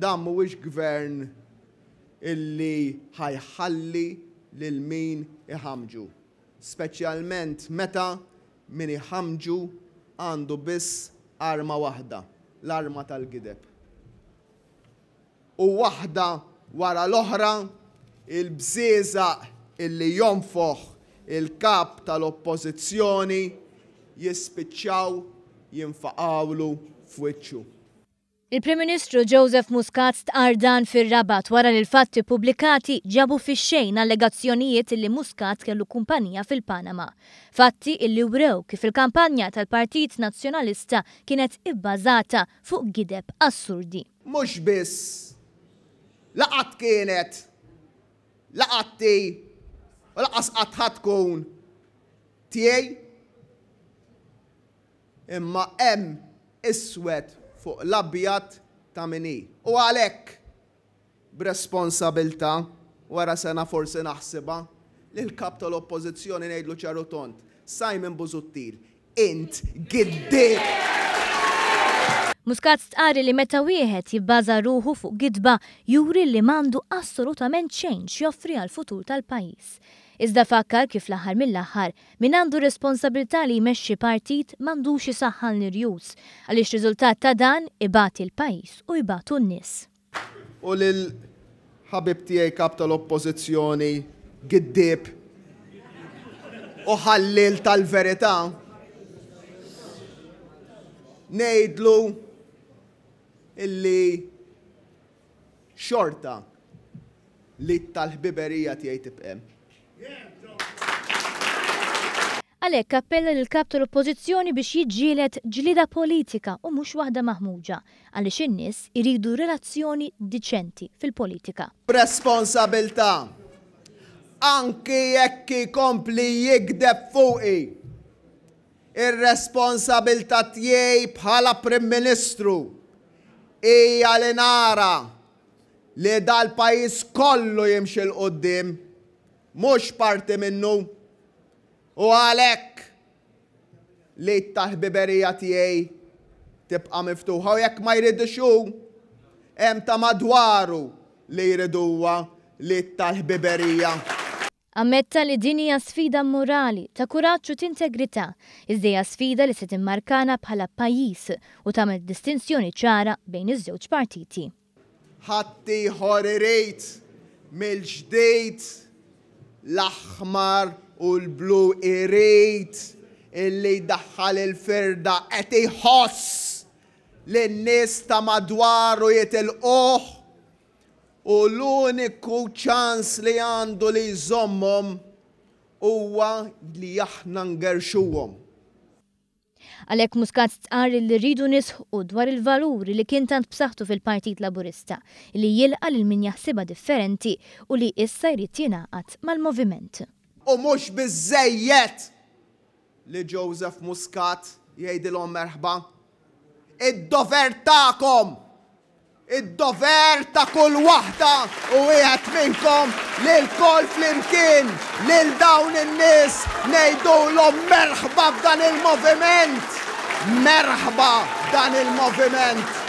dan mhuwiex gvern illi ħajħalli lil min iħamġu. Speċjalment meta min iħamġu għandu biss arma waħda, l-arma tal-gideb. U waħda wara l-oħra il bżieża illi jonfoħ il-kap tal-oppozizjoni jispiċċaw jinfaqawlu f'wiċċu. Il-Prim Ministru Joseph Muscat stqar dan fir-rabat wara li l-fatti publikati ġabu fix xejn allegazzjonijiet li Muscat kellu kumpanija fil-Panama. Fatti illi wrew kif il-kampanja tal-Partit Nazzjonalista kienet ibbażata fuq gideb assurdi. Mhux biss laqat kienet Laqat laqatti u laqas qatt tkun tiegħi imma hemm iswed fuq l-abjat ta' minni. U għalek, b'responsabilta, wara sena forsi naħsiba, li l-kap tal-oppozizjoni nejdlu tont, Simon Buzuttil, int giddib! Muscat stqari li meta wieħed jibbaza ruħu fuq gidba juri li mandu assolutament xejn joffri għal futur tal-pajis. Iżda fakkar kif l-aħħar mill-aħħar min għandu responsabilità li jmexxi partit m'għandux isaħħal nirjus għaliex riżultat ta' dan ibat il pajjiż u jbatu n-nies. U lil ħabib tiegħi kap tal-oppożizzjoni giddieb, u ħallil tal-verità Ngħidlu illi xorta li tal-ħbiberija tiegħi tibqem. Għalek kappella l-kap tal-oppozizjoni biex jiġġielet ġlida politika u mhux waħda maħmuġa għaliex in-nies iridu relazzjoni diċenti fil-politika. Responsabilta anki jekk kompli jikdeb fuqi ir-responsabilta tiegħi bħala Prim Ministru ija li nara li dal-pajjiż kollu jimxil l mhux parti minnu. U għalhekk li t-taħbiberija tiegħi tibqa' miftuħa u jekk ma jridixu hemm ta' madwaru li jriduwa li t-taħbiberija. Ammetta li din hija sfida morali ta' kuraġġ u t'integrità, iżda sfida li se timmarkana bħala pajjiż u tagħmel distinzjoni ċara bejn iż-żewġ partiti. Ħatti ħorirejt m'il mill-ġdejt l-aħmar u l-blu irrit illi daħħal il-firda qed iħoss l nies ta' madwaru jitilquh u l-uniku ċans li għandu li jżommhom huwa li aħna ngerxuhom. Għalhekk Muscat stqar li rridu nisħu dwar il-valuri li kien tant b'saħħtu fil-Partit Laburista li jilqa lil min jaħsiba differenti u li issa jrid jingħaqad mal-moviment. U mhux biżejjed li Joseph Muscat jgħidilhom merħba. Id-dover ta'kom! id-dover ta' kull waħda u wieħed minnkom lil kol flimkien lil dawn in-nies nejdu l merħba b'dan il-moviment. Merħba b'dan il-moviment.